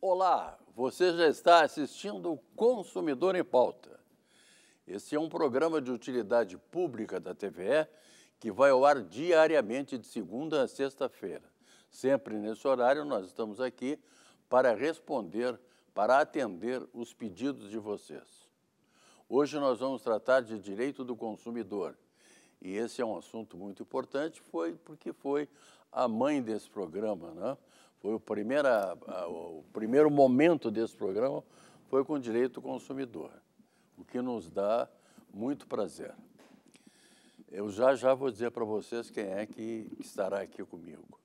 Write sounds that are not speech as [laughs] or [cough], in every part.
Olá, você já está assistindo o Consumidor em Pauta. Esse é um programa de utilidade pública da TVE que vai ao ar diariamente de segunda a sexta-feira. Sempre nesse horário, nós estamos aqui para responder para atender os pedidos de vocês. Hoje nós vamos tratar de direito do consumidor. E esse é um assunto muito importante, foi porque foi a mãe desse programa, né? Foi o, primeira, o primeiro momento desse programa foi com direito do consumidor, o que nos dá muito prazer. Eu já já vou dizer para vocês quem é que estará aqui comigo.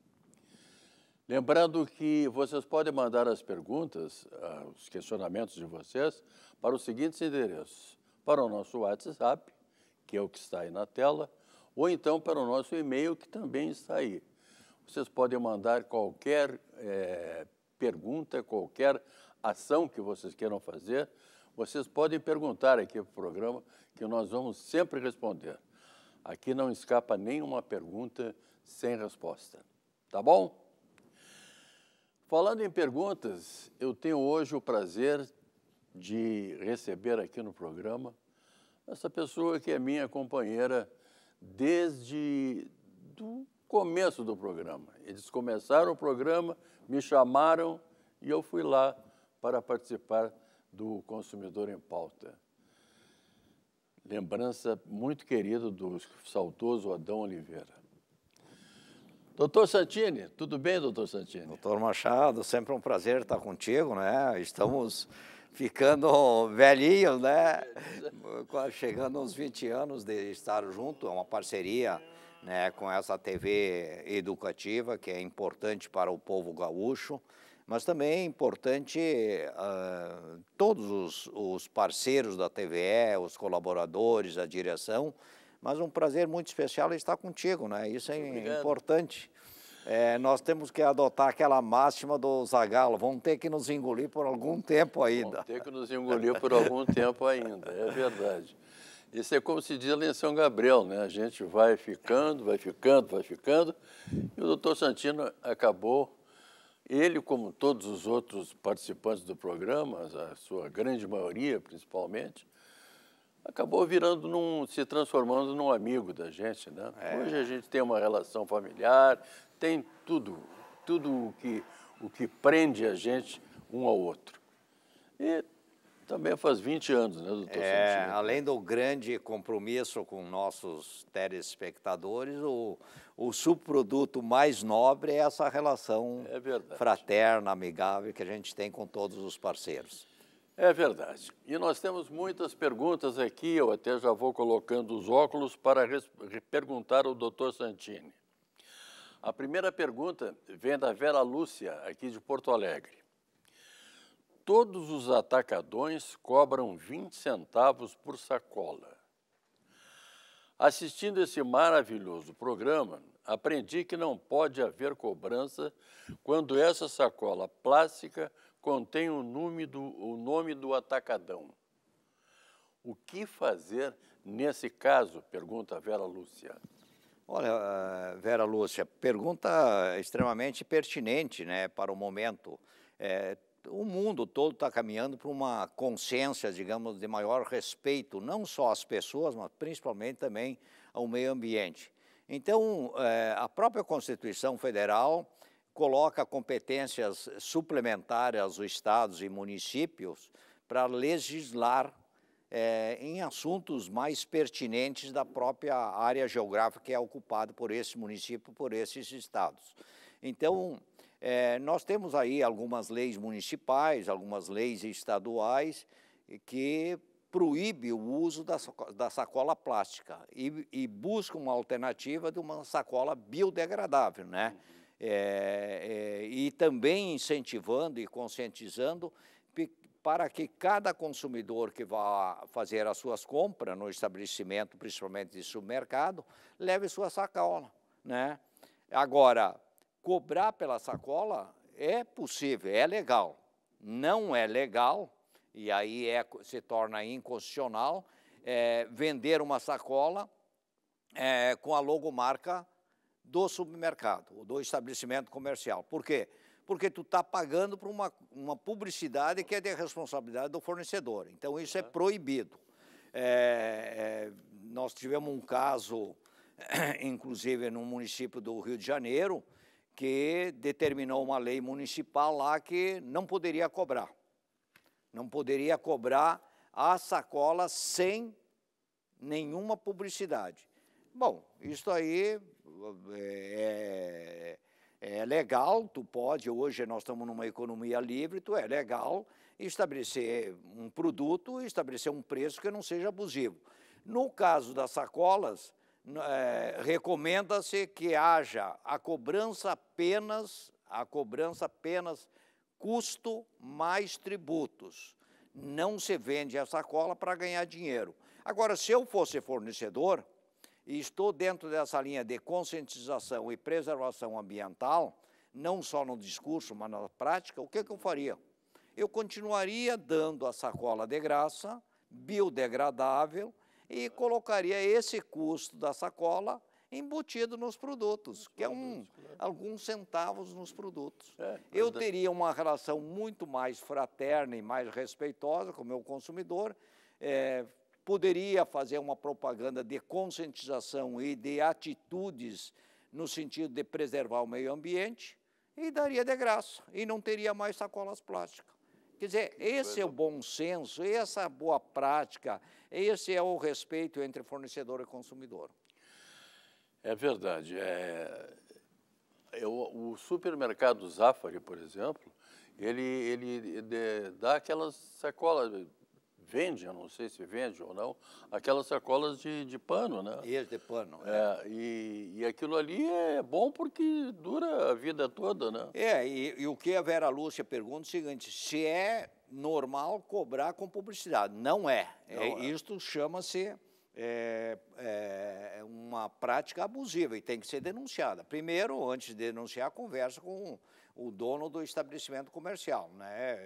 Lembrando que vocês podem mandar as perguntas, ah, os questionamentos de vocês, para os seguintes endereços: para o nosso WhatsApp, que é o que está aí na tela, ou então para o nosso e-mail, que também está aí. Vocês podem mandar qualquer é, pergunta, qualquer ação que vocês queiram fazer. Vocês podem perguntar aqui para o programa, que nós vamos sempre responder. Aqui não escapa nenhuma pergunta sem resposta. Tá bom? Falando em perguntas, eu tenho hoje o prazer de receber aqui no programa essa pessoa que é minha companheira desde o começo do programa. Eles começaram o programa, me chamaram e eu fui lá para participar do Consumidor em Pauta. Lembrança muito querida do saudoso Adão Oliveira. Doutor Santini, tudo bem, doutor Santini? Doutor Machado, sempre um prazer estar contigo, né? Estamos ficando velhinhos, né? Chegando aos 20 anos de estar junto, é uma parceria né, com essa TV educativa, que é importante para o povo gaúcho, mas também é importante uh, todos os, os parceiros da TVE, os colaboradores, a direção, mas um prazer muito especial é estar contigo, né? Isso é Obrigado. importante. É, nós temos que adotar aquela máxima do Zagalo, vão ter que nos engolir por algum tempo ainda. Vão ter que nos engolir por algum [laughs] tempo ainda, é verdade. Isso é como se diz lá em São Gabriel, né? A gente vai ficando, vai ficando, vai ficando. E o doutor Santino acabou, ele, como todos os outros participantes do programa, a sua grande maioria principalmente, acabou virando num, se transformando num amigo da gente, né? É. Hoje a gente tem uma relação familiar, tem tudo, tudo o que, o que prende a gente um ao outro. E também faz 20 anos, né, doutor é, Santos? Além do grande compromisso com nossos telespectadores, o, o subproduto mais nobre é essa relação é fraterna, amigável que a gente tem com todos os parceiros. É verdade. E nós temos muitas perguntas aqui, eu até já vou colocando os óculos para perguntar ao doutor Santini. A primeira pergunta vem da Vera Lúcia, aqui de Porto Alegre. Todos os atacadões cobram 20 centavos por sacola. Assistindo esse maravilhoso programa, aprendi que não pode haver cobrança quando essa sacola plástica contém o nome do, o nome do atacadão. O que fazer nesse caso? Pergunta Vera Lúcia. Olha, ah, Vera Lúcia, pergunta extremamente pertinente né, para o momento. É, o mundo todo está caminhando para uma consciência, digamos, de maior respeito, não só às pessoas, mas principalmente também ao meio ambiente. Então, é, a própria Constituição Federal coloca competências suplementares aos estados e municípios para legislar é, em assuntos mais pertinentes da própria área geográfica que é ocupada por esse município, por esses estados. Então, é, nós temos aí algumas leis municipais, algumas leis estaduais que proíbe o uso da, da sacola plástica e, e, busca uma alternativa de uma sacola biodegradável, né? Uhum é, é, e também incentivando e conscientizando para que cada consumidor que vá fazer as suas compras no estabelecimento, principalmente de supermercado, leve sua sacola. Né? Agora, cobrar pela sacola é possível, é legal. Não é legal, e aí é, se torna inconstitucional, é, vender uma sacola é, com a logomarca do supermercado ou do estabelecimento comercial. Por quê? Porque tu está pagando por uma, uma publicidade que é de responsabilidade do fornecedor. Então, isso é proibido. É, é, nós tivemos um caso, [clears throat] inclusive, no município do Rio de Janeiro, que determinou uma lei municipal lá que não poderia cobrar. Não poderia cobrar a sacola sem nenhuma publicidade. Bom, isso aí é, é, é legal, tu pode, hoje nós estamos numa economia livre, tu é legal estabelecer um produto, estabelecer um preço que não seja abusivo. No caso das sacolas, é, recomenda-se que haja a cobrança apenas, a cobrança apenas custo mais tributos. Não se vende a sacola para ganhar dinheiro. Agora, se eu fosse fornecedor, e estou dentro dessa linha de conscientização e preservação ambiental, não só no discurso, mas na prática, o que, é que eu faria? Eu continuaria dando a sacola de graça, biodegradável, e colocaria esse custo da sacola embutido nos produtos, que é um, alguns centavos nos produtos. É, eu é. teria uma relação muito mais fraterna e mais respeitosa com o meu consumidor, é, poderia fazer uma propaganda de conscientização e de atitudes no sentido de preservar o meio ambiente e daria de graça e não teria mais sacolas plásticas. Quer dizer, esse é o bom senso, essa é a boa prática, esse é o respeito entre fornecedor e consumidor. É verdade. É... Eu, o supermercado Zafari, por exemplo, ele, ele dá aquelas sacolas vende, eu não sei se vende ou não, aquelas sacolas de, de pano, né? Ias de pano. É, é. E, e aquilo ali é bom porque dura a vida toda, né? É, e, e o que a Vera Lúcia pergunta é o seguinte, se é normal cobrar com publicidade. Não é. é não é, é. Isto chama-se é, é, uma prática abusiva e tem que ser denunciada. Primeiro, antes de denunciar, conversa com o dono do estabelecimento comercial, né?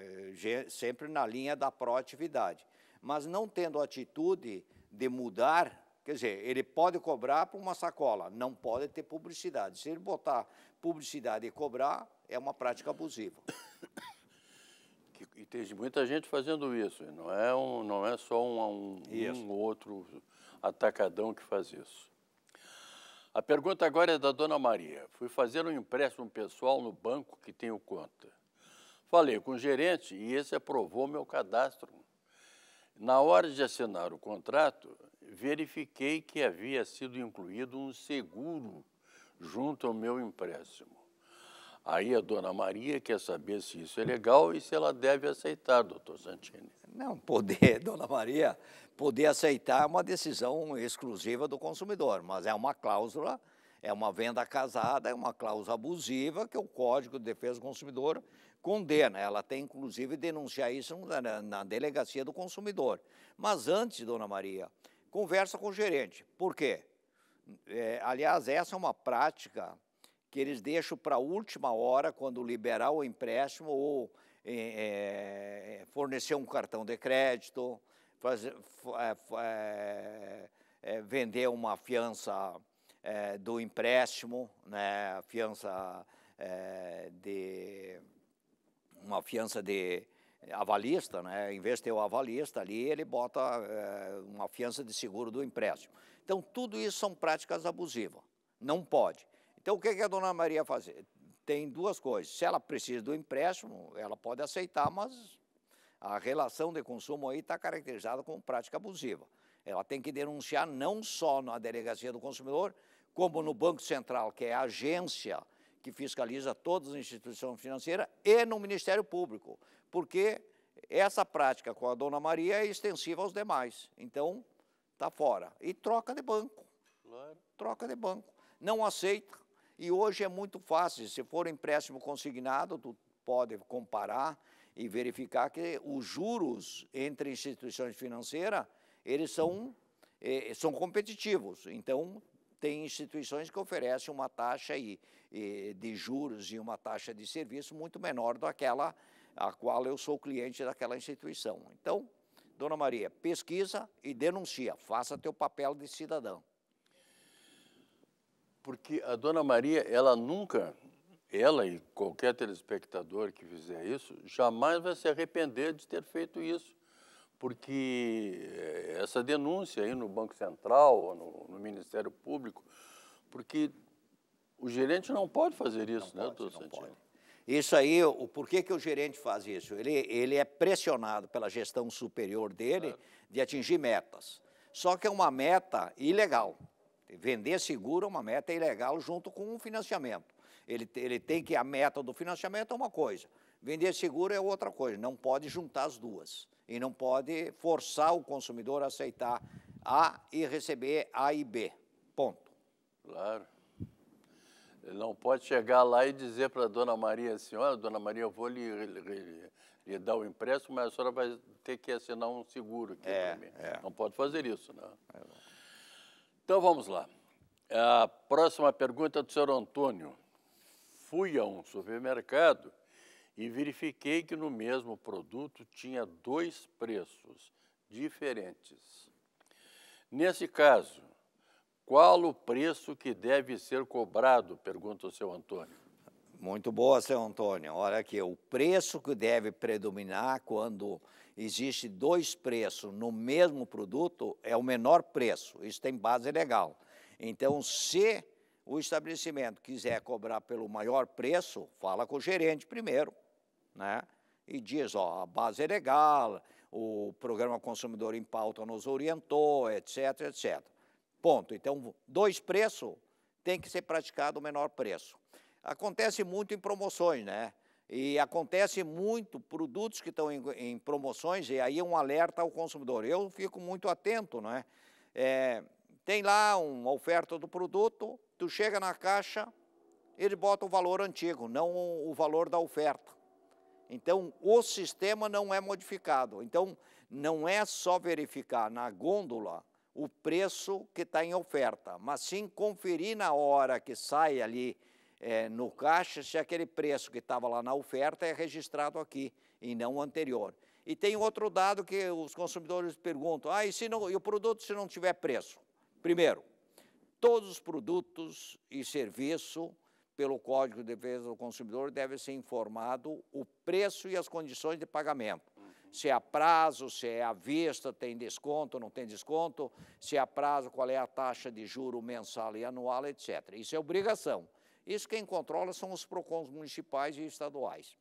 sempre na linha da proatividade. Mas não tendo atitude de mudar, quer dizer, ele pode cobrar por uma sacola, não pode ter publicidade. Se ele botar publicidade e cobrar, é uma prática abusiva. [coughs] E tem muita gente fazendo isso, não é, um, não é só um, um, um outro atacadão que faz isso. A pergunta agora é da dona Maria. Fui fazer um empréstimo pessoal no banco que tenho conta. Falei com o gerente e esse aprovou meu cadastro. Na hora de assinar o contrato, verifiquei que havia sido incluído um seguro junto ao meu empréstimo. Aí a dona Maria quer saber se isso é legal e se ela deve aceitar, doutor Santini. Não, poder, [laughs] dona Maria, poder aceitar é uma decisão exclusiva do consumidor, mas é uma cláusula, é uma venda casada, é uma cláusula abusiva que o Código de Defesa do Consumidor condena. Ela tem, inclusive, denunciar isso na, delegacia do consumidor. Mas antes, dona Maria, conversa com o gerente. Por quê? É, aliás, essa é uma prática que eles deixam para a última hora, quando liberar o empréstimo ou é, fornecer um cartão de crédito, fazer, é, eh, vender uma fiança é, do empréstimo, né, fiança de uma fiança de avalista, né? Em vez de ter o avalista ali, ele bota uma fiança de seguro do empréstimo. Então, tudo isso são práticas abusivas. Não pode. Então, o que, que a dona Maria fazer? Tem duas coisas. Se ela precisa do empréstimo, ela pode aceitar, mas a relação de consumo aí está caracterizada como prática abusiva. Ela tem que denunciar não só na delegacia do consumidor, como no Banco Central, que é a agência que fiscaliza todas as instituições financeiras, e no Ministério Público, porque essa prática com a dona Maria é extensiva aos demais. Então, está fora. E troca de banco. Troca de banco. Não aceita, e hoje é muito fácil, se for empréstimo consignado, tu pode comparar e verificar que os juros entre instituições financeiras, eles são, eh, são competitivos. Então, tem instituições que oferecem uma taxa e, e eh, de juros e uma taxa de serviço muito menor do aquela a qual eu sou cliente daquela instituição. Então, Dona Maria, pesquisa e denuncia, faça teu papel de cidadão. Porque a Dona Maria, ela nunca, ela e qualquer telespectador que fizer isso, jamais vai se arrepender de ter feito isso. Porque eh, essa denúncia aí no Banco Central, no, no Ministério Público, porque o gerente não pode fazer isso, não né, doutor Santino? Pode. Isso aí, o porquê que o gerente faz isso? Ele, ele é pressionado pela gestão superior dele claro. de atingir metas. Só que é uma meta ilegal. Vender seguro é uma meta é ilegal junto com o financiamento. Ele, ele tem que, a meta do financiamento é uma coisa, vender seguro é outra coisa, não pode juntar as duas. E não pode forçar o consumidor a aceitar A e receber A e B. Ponto. Claro. Ele não pode chegar lá e dizer para a dona Maria, senhora, assim, dona Maria, eu vou lhe, lhe, lhe dar o empréstimo, mas a senhora vai ter que assinar um seguro aqui é, para mim. É. Não pode fazer isso, né? é, não É. Então vamos lá. A próxima pergunta é do senhor Antônio. Fui a um supermercado e verifiquei que no mesmo produto tinha dois preços diferentes. Nesse caso, qual o preço que deve ser cobrado? Pergunta o seu Antônio. Muito boa, seu Antônio. Olha aqui, o preço que deve predominar quando existe dois preços no mesmo produto, é o menor preço. Isso tem base legal. Então, se o estabelecimento quiser cobrar pelo maior preço, fala com o gerente primeiro, né? E diz, ó, a base é legal, o programa Consumidor em Pauta nos orientou, etc, etc. Ponto. Então, dois preços, tem que ser praticado o menor preço. Acontece muito em promoções, né? E acontece muito produtos que estão em, em, promoções, e aí é um alerta ao consumidor. Eu fico muito atento, não é? é? Tem lá uma oferta do produto, tu chega na caixa, ele bota o valor antigo, não o valor da oferta. Então, o sistema não é modificado. Então, não é só verificar na gôndola o preço que está em oferta, mas sim conferir na hora que sai ali é, no caixa se aquele preço que estava lá na oferta é registrado aqui e não o anterior. E tem outro dado que os consumidores perguntam: ah, e, se não, e o produto se não tiver preço? Primeiro, todos os produtos e serviço pelo Código de Defesa do Consumidor deve ser informado o preço e as condições de pagamento. Uhum. Se é a prazo, se é à vista, tem desconto, não tem desconto, se é a prazo, qual é a taxa de juro mensal e anual, etc. Isso é obrigação. Isso quem controla são os PROCONs municipais e estaduais.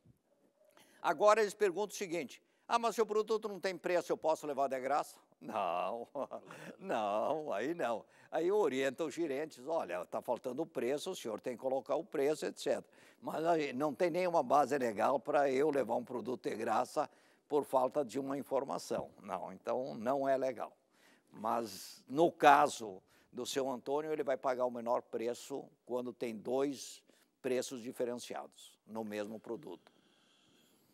Agora eles perguntam o seguinte: ah, mas se o produto não tem preço, eu posso levar de graça? [laughs] Não, [laughs] não, aí não. Aí orienta os gerentes, olha, está faltando o preço, o senhor tem que colocar o preço, etc. Mas não tem nenhuma base legal para eu levar um produto de graça por falta de uma informação. Não, então não é legal. Mas no caso do seu Antônio, ele vai pagar o menor preço quando tem dois preços diferenciados no mesmo produto.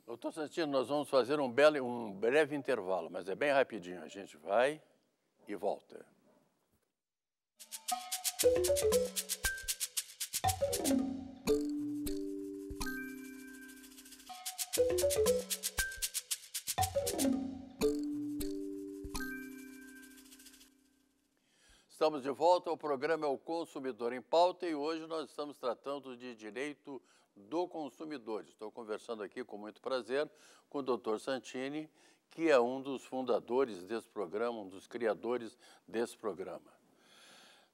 Doutor Santino, nós vamos fazer um, belo, um breve intervalo, mas é bem rapidinho. A gente vai e volta. Música Estamos de volta, o programa é o Consumidor em Pauta e hoje nós estamos tratando de direito do consumidor. Estou conversando aqui com muito prazer com o doutor Santini, que é um dos fundadores desse programa, um dos criadores desse programa.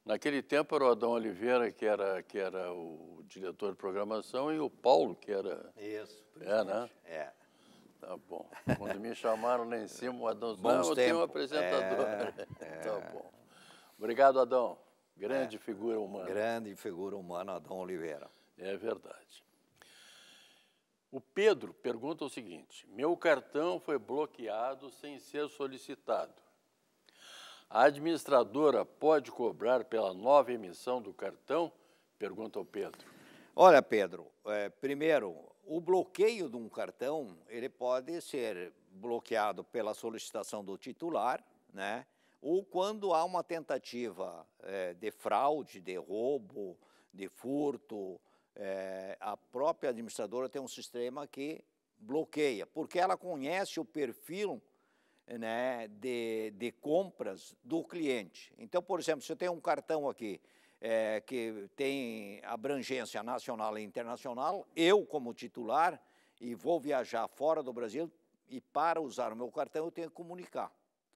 Naquele tempo era o Adão Oliveira, que era, que era o diretor de programação, e o Paulo, que era. Isso, é, né? É. Tá bom. Quando me chamaram lá em cima, o Adão não, eu tenho um apresentador. É, [laughs] tá é. tá bom. Obrigado, Adão. Grande é, figura humana. Grande figura humana, Adão Oliveira. É verdade. O Pedro pergunta o seguinte: meu cartão foi bloqueado sem ser solicitado. A administradora pode cobrar pela nova emissão do cartão? Pergunta o Pedro. Olha, Pedro, é, primeiro, o bloqueio de um cartão ele pode ser bloqueado pela solicitação do titular, né? ou quando há uma tentativa é, de fraude, de roubo, de furto, é, a própria administradora tem um sistema que bloqueia, porque ela conhece o perfil né, de, de compras do cliente. Então, por exemplo, se eu tenho um cartão aqui é, que tem abrangência nacional e internacional, eu, como titular, e vou viajar fora do Brasil, e para usar o meu cartão eu tenho que comunicar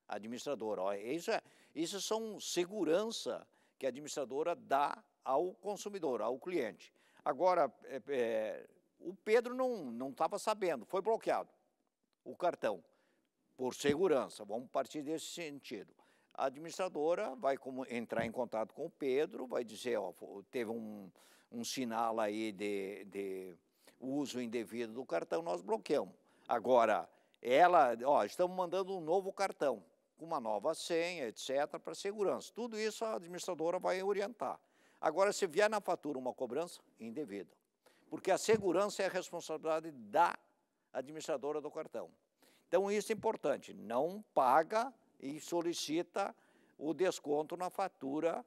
administradora. isso, é, isso são segurança que a administradora dá ao consumidor, ao cliente. Agora, é, é, o Pedro não estava sabendo, foi bloqueado o cartão, por segurança, vamos partir desse sentido. A administradora vai como, entrar em contato com o Pedro, vai dizer, ó, teve um, um sinal aí de, de uso indevido do cartão, nós bloqueamos. Agora, ela, ó, estamos mandando um novo cartão com uma nova senha, etc., para segurança. Tudo isso a administradora vai orientar. Agora, se vier na fatura uma cobrança, indevida. Porque a segurança é a responsabilidade da administradora do cartão. Então, isso é importante. Não paga e solicita o desconto na fatura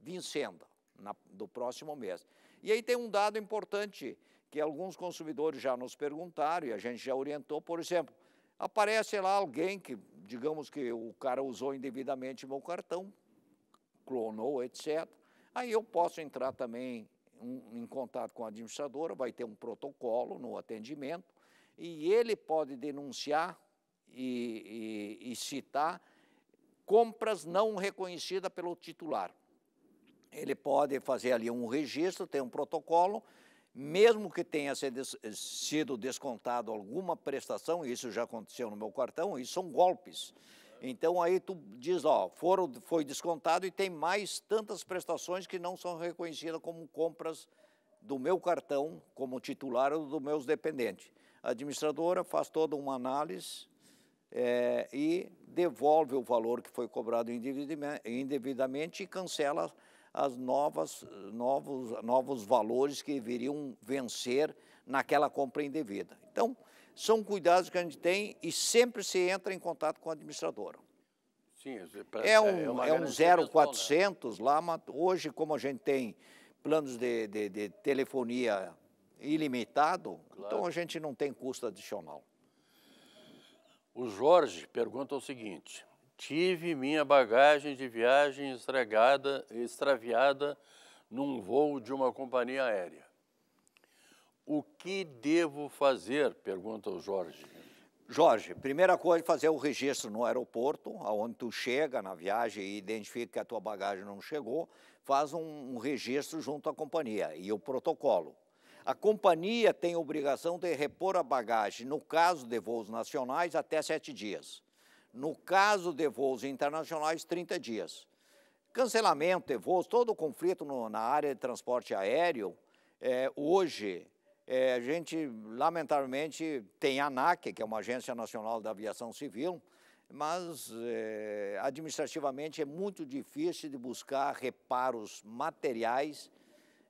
vincenda na, do próximo mês. E aí tem um dado importante que alguns consumidores já nos perguntaram e a gente já orientou, por exemplo, aparece lá alguém que, digamos que o cara usou indevidamente meu cartão, clonou, etc. Aí eu posso entrar também em contato com a administradora, vai ter um protocolo no atendimento, e ele pode denunciar e, e, e citar compras não reconhecidas pelo titular. Ele pode fazer ali um registro, tem um protocolo, mesmo que tenha sido descontado alguma prestação, isso já aconteceu no meu cartão, isso são golpes. Então aí tu diz, ó, foram, foi descontado e tem mais tantas prestações que não são reconhecidas como compras do meu cartão, como titular ou dos meus dependentes. A administradora faz toda uma análise é, e devolve o valor que foi cobrado indevidamente e cancela as novas, novos, novos valores que deveriam vencer naquela compra indevida. Então, são cuidados que a gente tem e sempre se entra em contato com a administradora. Sim, é um, é, é, é um 0400 é é né? lá, mas hoje, como a gente tem planos de, de, de telefonia ilimitado, claro. então a gente não tem custo adicional. O Jorge pergunta o seguinte: Tive minha bagagem de viagem estragada, extraviada num voo de uma companhia aérea. O que devo fazer? Pergunta o Jorge. Jorge, primeira coisa, é fazer o registro no aeroporto, aonde tu chega na viagem e identifica que a tua bagagem não chegou, faz um, um registro junto à companhia e o protocolo. A companhia tem a obrigação de repor a bagagem, no caso de voos nacionais, até sete dias. No caso de voos internacionais, 30 dias. Cancelamento de voos, todo o conflito no, na área de transporte aéreo, é, hoje, é, a gente, lamentavelmente, tem a ANAC, que é uma Agência Nacional da Aviação Civil, mas é, administrativamente é muito difícil de buscar reparos materiais,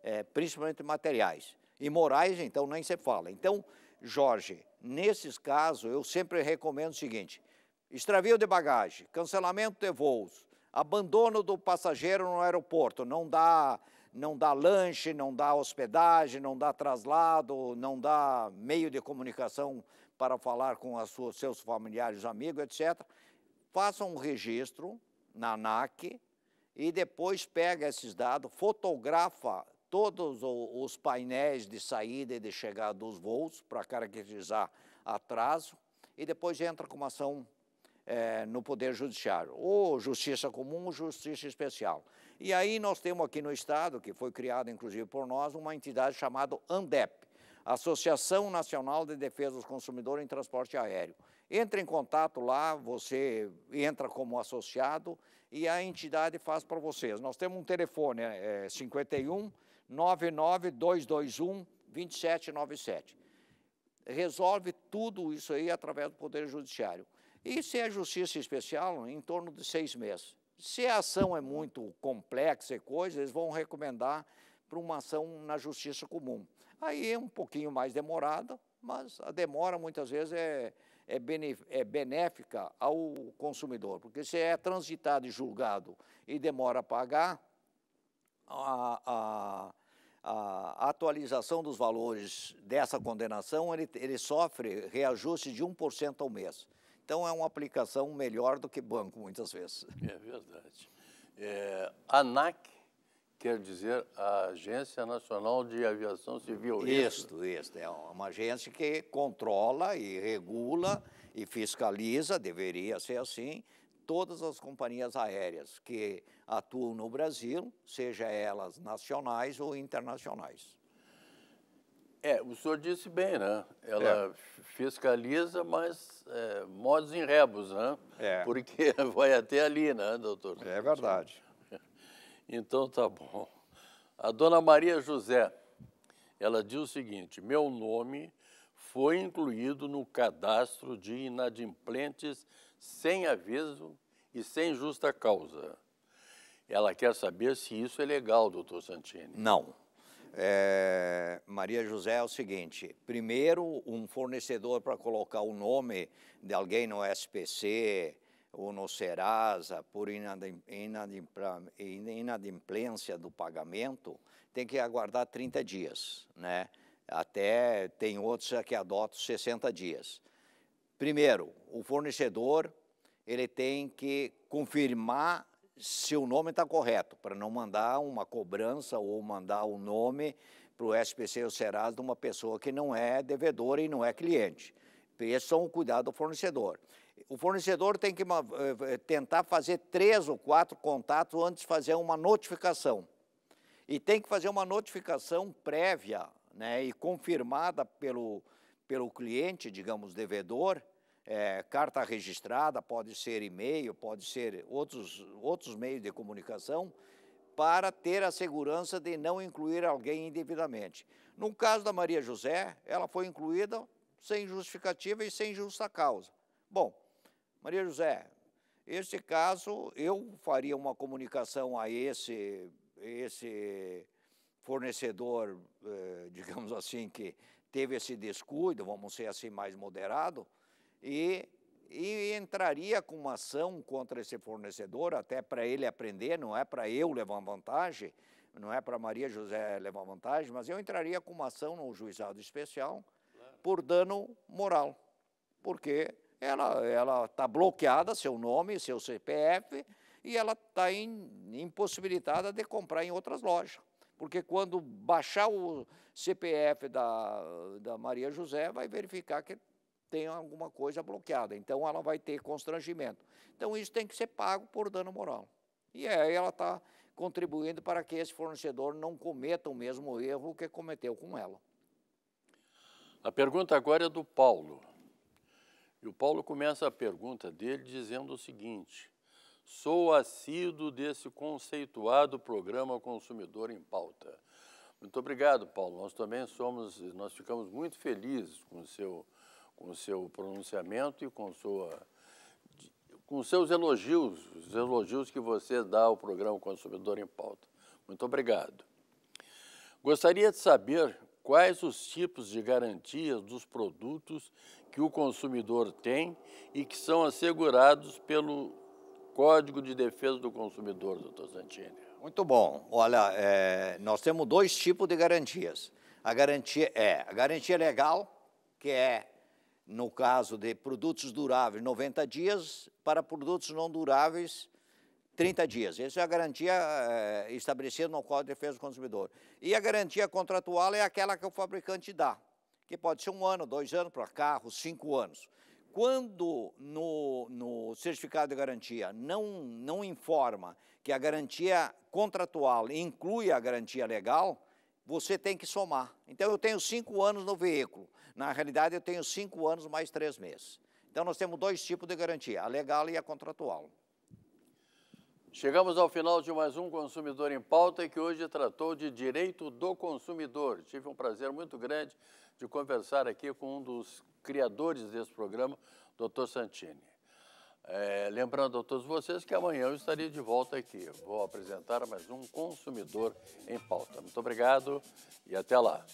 é, principalmente materiais. E morais, então, nem se fala. Então, Jorge, nesses casos, eu sempre recomendo o seguinte: extravio de bagagem, cancelamento de voos, abandono do passageiro no aeroporto, não dá, não dá lanche, não dá hospedagem, não dá traslado, não dá meio de comunicação para falar com as suas, seus familiares, amigos, etc. Faça um registro na ANAC e depois pega esses dados, fotografa todos os painéis de saída e de chegada dos voos para caracterizar atraso e depois entra com uma ação é, no Poder Judiciário, ou Justiça Comum ou Justiça Especial. E aí nós temos aqui no Estado, que foi criada inclusive por nós, uma entidade chamada ANDEP, Associação Nacional de Defesa dos Consumidores em Transporte Aéreo. Entra em contato lá, você entra como associado e a entidade faz para vocês. Nós temos um telefone, é, 51 99221 2797. Resolve tudo isso aí através do Poder Judiciário. E se é justiça especial, em torno de seis meses. Se a ação é muito complexa e coisa, eles vão recomendar para uma ação na justiça comum. Aí é um pouquinho mais demorada, mas a demora muitas vezes é, é, é benéfica ao consumidor, porque se é transitado e julgado e demora a pagar, a, a, a atualização dos valores dessa condenação, ele, ele sofre reajuste de 1% ao mês. Então é uma aplicação melhor do que banco, muitas vezes. É verdade. É, ANAC quer dizer a Agência Nacional de Aviação Civil. É isso, isso. É uma agência que controla e regula e fiscaliza, deveria ser assim, todas as companhias aéreas que atuam no Brasil, seja elas nacionais ou internacionais. É, o senhor disse bem, né? Ela é. fiscaliza, mas é, modos em rebos, né? É. Porque [laughs] vai até ali, né, doutor? É verdade. Então tá bom. A dona Maria José, ela diz o seguinte: meu nome foi incluído no cadastro de inadimplentes sem aviso e sem justa causa. Ela quer saber se isso é legal, doutor Santini. Não. É, Maria José é o seguinte: primeiro, um fornecedor para colocar o nome de alguém no SPC ou no Serasa por inadimplência do pagamento, tem que aguardar 30 dias, né? Até tem outros que adotam 60 dias. Primeiro, o fornecedor ele tem que confirmar se o nome está correto, para não mandar uma cobrança ou mandar o um nome para o SPC ou Serasa de uma pessoa que não é devedora e não é cliente. Esses são o cuidado do fornecedor. O fornecedor tem que eh, eh, tentar fazer três ou quatro contatos antes de fazer uma notificação. E tem que fazer uma notificação prévia né, e confirmada pelo, pelo cliente, digamos, devedor, é, carta registrada, pode ser e-mail, pode ser outros, outros meios de comunicação, para ter a segurança de não incluir alguém indevidamente. No caso da Maria José, ela foi incluída sem justificativa e sem justa causa. Bom, Maria José, este caso eu faria uma comunicação a esse, esse fornecedor, eh, [laughs] digamos assim, que teve esse descuido, vamos ser assim mais moderado, e, e entraria com uma ação contra esse fornecedor, até para ele aprender, não é para eu levar vantagem, não é para Maria José levar vantagem, mas eu entraria com uma ação no juizado especial por dano moral, porque ela ela está bloqueada seu nome, seu CPF e ela está impossibilitada de comprar em outras lojas, porque quando baixar o CPF da, da Maria José vai verificar que tem alguma coisa bloqueada. Então ela vai ter constrangimento. Então isso tem que ser pago por dano moral. E aí é, ela está contribuindo para que esse fornecedor não cometa o mesmo erro que cometeu com ela. A pergunta agora é do Paulo. E o Paulo começa a pergunta dele dizendo o seguinte: Sou assíduo desse conceituado programa Consumidor em Pauta. Muito obrigado, Paulo. Nós também somos, nós ficamos muito felizes com o seu com o seu pronunciamento e com sua com seus elogios, os elogios que você dá ao programa Consumidor em Pauta. Muito obrigado. Gostaria de saber quais os tipos de garantias dos produtos que o consumidor tem e que são assegurados pelo Código de Defesa do Consumidor, doutor Santini. Muito bom. Olha, é, nós temos dois tipos de garantias. A garantia é a garantia legal, que é no caso de produtos duráveis, 90 dias, para produtos não duráveis, 30 dias. Essa é a garantia é, estabelecida no Código de Defesa do Consumidor. E a garantia contratual é aquela que o fabricante dá, que pode ser um ano, dois anos para carro, cinco anos. Quando no, no certificado de garantia não, não informa que a garantia contratual inclui a garantia legal, você tem que somar. Então, eu tenho cinco anos no veículo. Na realidade, eu tenho cinco anos mais três meses. Então, nós temos dois tipos de garantia, a legal e a contratual. Chegamos ao final de mais um Consumidor em Pauta, que hoje tratou de direito do consumidor. Tive um prazer muito grande de conversar aqui com um dos criadores desse programa, Dr. Santini. É, lembrando a todos vocês que amanhã eu estarei de volta aqui. Vou apresentar mais um consumidor em pauta. Muito obrigado e até lá.